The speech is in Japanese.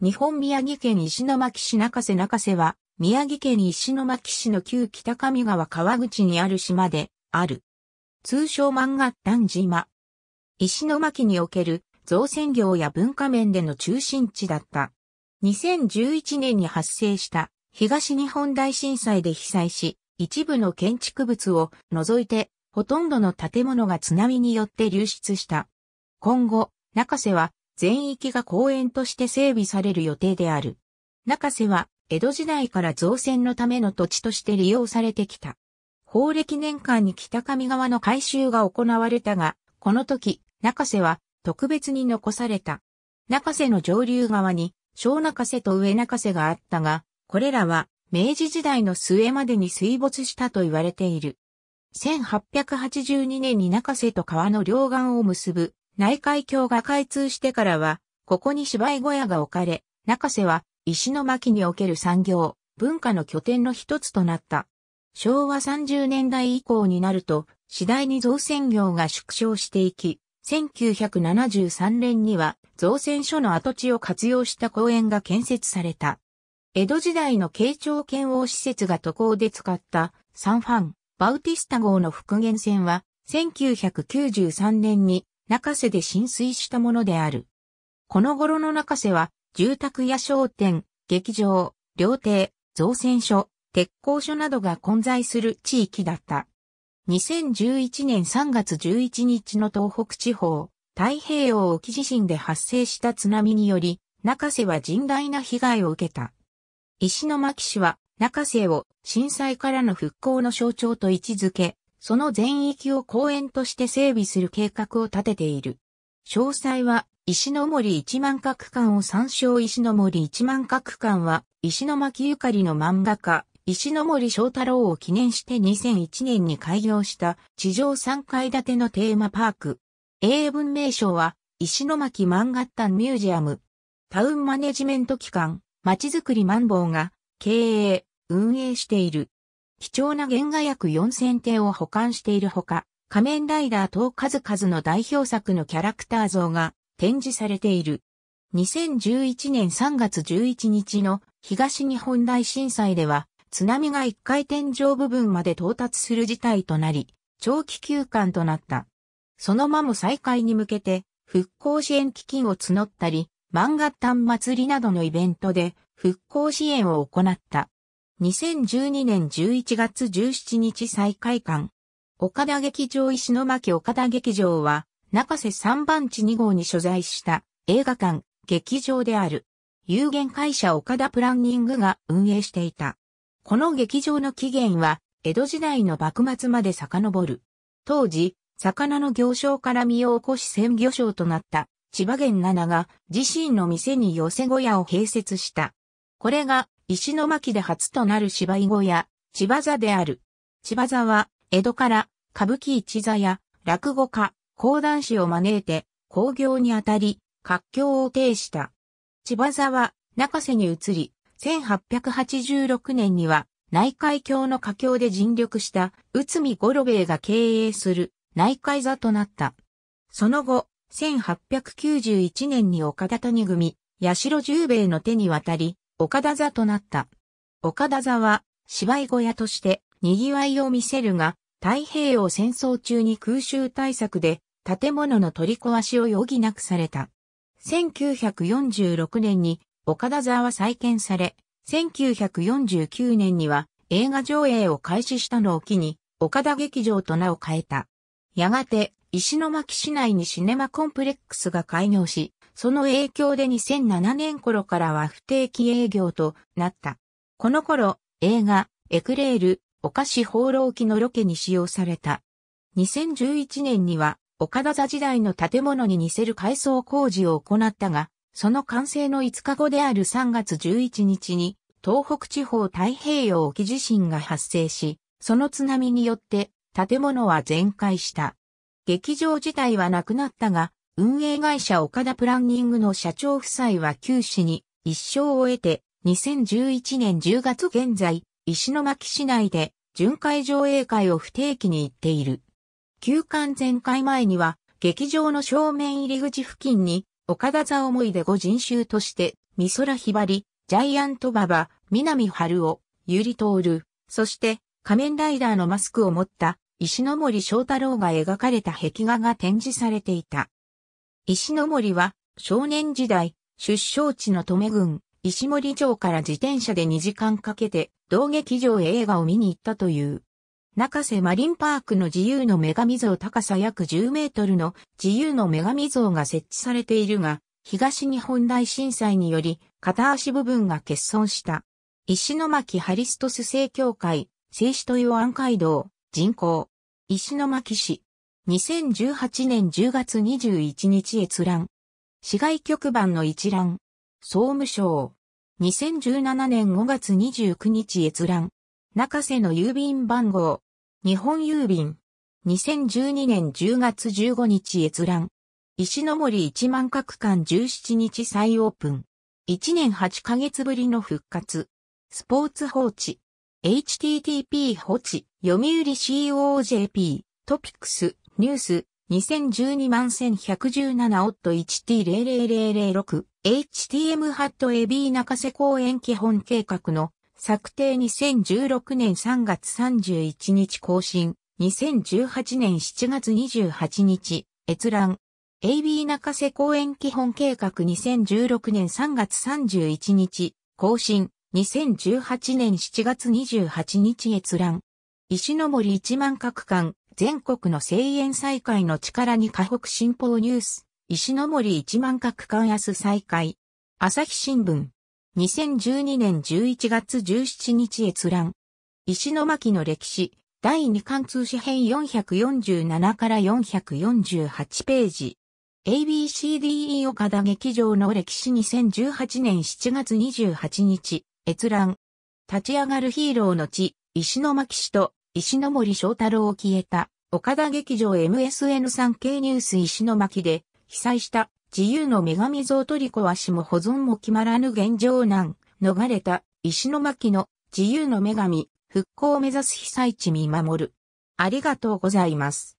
日本宮城県石巻市中瀬中瀬は、宮城県石巻市の旧北上川川口にある島で、ある。通称漫画丹島。石巻における造船業や文化面での中心地だった。2011年に発生した東日本大震災で被災し、一部の建築物を除いて、ほとんどの建物が津波によって流出した。今後、中瀬は全域が公園として整備される予定である。中瀬は、江戸時代から造船のための土地として利用されてきた。法暦年間に北上川の改修が行われたが、この時、中瀬は特別に残された。中瀬の上流側に、小中瀬と上中瀬があったが、これらは明治時代の末までに水没したと言われている。1882年に中瀬と川の両岸を結ぶ内海峡が開通してからは、ここに芝居小屋が置かれ、中瀬は石巻における産業、文化の拠点の一つとなった。昭和30年代以降になると、次第に造船業が縮小していき、1973年には造船所の跡地を活用した公園が建設された。江戸時代の慶長剣王施設が渡航で使ったサンファン、バウティスタ号の復元船は1993年に中瀬で浸水したものである。この頃の中瀬は、住宅や商店、劇場、料亭、造船所、鉄工所などが混在する地域だった。2011年3月11日の東北地方、太平洋沖地震で発生した津波により、中瀬は甚大な被害を受けた。石巻市は中瀬を震災からの復興の象徴と位置づけ、その全域を公園として整備する計画を立てている。詳細は、石の森一万画館を参照石の森一万画館は、石巻ゆかりの漫画家、石の森章太郎を記念して2001年に開業した地上3階建てのテーマパーク。英文名称は、石巻漫画館ミュージアム。タウンマネジメント機関、まちづくりマンボウが、経営、運営している。貴重な原画約4000点を保管しているほか、仮面ライダー等数々の代表作のキャラクター像が展示されている。2011年3月11日の東日本大震災では、津波が1階天井部分まで到達する事態となり、長期休館となった。その間も再開に向けて、復興支援基金を募ったり、漫画端祭りなどのイベントで復興支援を行った。2012年11月17日再開館。岡田劇場石巻岡田劇場は、中瀬3番地2号に所在した映画館、劇場である。有限会社岡田プランニングが運営していた。この劇場の起源は、江戸時代の幕末まで遡る。当時、魚の行商から身を起こし鮮魚商となった千葉県七が自身の店に寄せ小屋を併設した。これが石巻で初となる芝居小屋、千葉座である。千葉座は、江戸から歌舞伎一座や落語家、講談師を招いて、興行にあたり、活況を呈した。千葉座は、中瀬に移り、1886年には、内海峡の華僑で尽力した、内海五郎兵衛が経営する内海座となった。その後、1891年に岡田谷組、八代十兵衛の手に渡り、岡田座となった。岡田座は芝居小屋として賑わいを見せるが、太平洋戦争中に空襲対策で建物の取り壊しを余儀なくされた。1946年に岡田座は再建され、1949年には映画上映を開始したのを機に、岡田劇場と名を変えた。やがて、石巻市内にシネマコンプレックスが開業し、その影響で2007年頃からは不定期営業となった。この頃、映画、エクレール、お菓子放浪記のロケに使用された。2011年には、岡田座時代の建物に似せる改装工事を行ったが、その完成の5日後である3月11日に、東北地方太平洋沖地震が発生し、その津波によって建物は全壊した。劇場自体はなくなったが、運営会社岡田プランニングの社長夫妻は九死に一生を得て2011年10月現在、石巻市内で巡回上映会を不定期に行っている。休館全開前には劇場の正面入り口付近に岡田座思い出ご人衆として美空ひばり、ジャイアントババ、南春を、ゆりとおる、そして仮面ライダーのマスクを持った石森章太郎が描かれた壁画が展示されていた。石森は少年時代、出生地の留郡、石森町から自転車で2時間かけて、同劇場へ映画を見に行ったという。中瀬マリンパークの自由の女神像高さ約10メートルの自由の女神像が設置されているが、東日本大震災により片足部分が欠損した。石巻ハリストス正教会、聖子う安海道、人口。石巻市、2018年10月21日閲覧。市外局番の一覧。総務省。2017年5月29日閲覧。中瀬の郵便番号。日本郵便。2012年10月15日閲覧。石森一万各館17日再オープン。1年8ヶ月ぶりの復活。スポーツ放置。http 放置。読売 COJP。トピックス。ニュース、2012万1117オット1 t 0 0 0 6 HTM ハット AB 中瀬公園基本計画の策定2016年3月31日更新、2018年7月28日、閲覧。AB 中瀬公園基本計画2016年3月31日、更新、2018年7月28日閲覧。石森一万角館、全国の声援再開の力に河北新報ニュース、石森一万角館明日再開。朝日新聞。2012年11月17日閲覧。石巻の歴史、第2巻通詞編447から448ページ。ABCDE 岡田劇場の歴史2018年7月28日、閲覧。立ち上がるヒーローの地、石巻市と石森章太郎を消えた、岡田劇場 MSN3 系ニュース石巻で、被災した自由の女神像取り壊しも保存も決まらぬ現状難、逃れた石巻の自由の女神、復興を目指す被災地見守る。ありがとうございます。